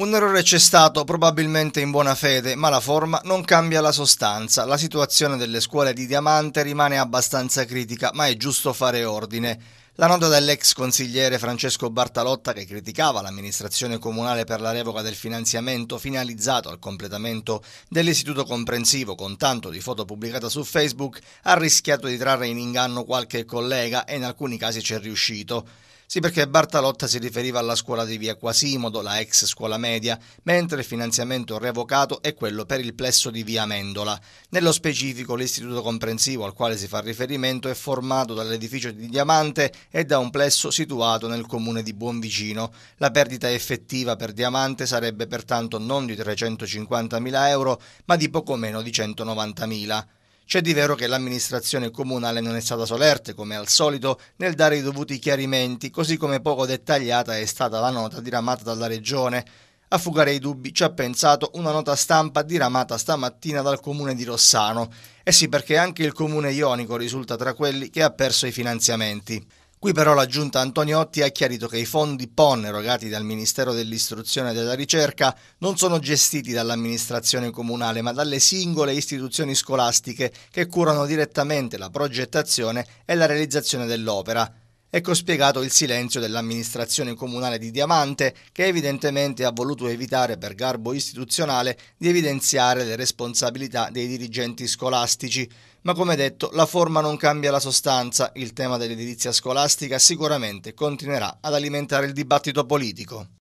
Un errore c'è stato probabilmente in buona fede, ma la forma non cambia la sostanza. La situazione delle scuole di diamante rimane abbastanza critica, ma è giusto fare ordine. La nota dell'ex consigliere Francesco Bartalotta che criticava l'amministrazione comunale per la revoca del finanziamento finalizzato al completamento dell'istituto comprensivo con tanto di foto pubblicata su Facebook ha rischiato di trarre in inganno qualche collega e in alcuni casi ci è riuscito. Sì, perché Bartalotta si riferiva alla scuola di via Quasimodo, la ex scuola media, mentre il finanziamento revocato è quello per il plesso di via Mendola. Nello specifico, l'istituto comprensivo al quale si fa riferimento è formato dall'edificio di Diamante e da un plesso situato nel comune di Buonvicino. La perdita effettiva per Diamante sarebbe pertanto non di 350.000 euro, ma di poco meno di 190.000. C'è di vero che l'amministrazione comunale non è stata solerte, come al solito, nel dare i dovuti chiarimenti, così come poco dettagliata è stata la nota diramata dalla Regione. A fugare i dubbi ci ha pensato una nota stampa diramata stamattina dal comune di Rossano. E eh sì, perché anche il comune ionico risulta tra quelli che ha perso i finanziamenti. Qui però la giunta Antoniotti ha chiarito che i fondi PON erogati dal Ministero dell'Istruzione e della Ricerca non sono gestiti dall'amministrazione comunale ma dalle singole istituzioni scolastiche che curano direttamente la progettazione e la realizzazione dell'opera. Ecco spiegato il silenzio dell'amministrazione comunale di Diamante, che evidentemente ha voluto evitare per garbo istituzionale di evidenziare le responsabilità dei dirigenti scolastici. Ma come detto, la forma non cambia la sostanza, il tema dell'edilizia scolastica sicuramente continuerà ad alimentare il dibattito politico.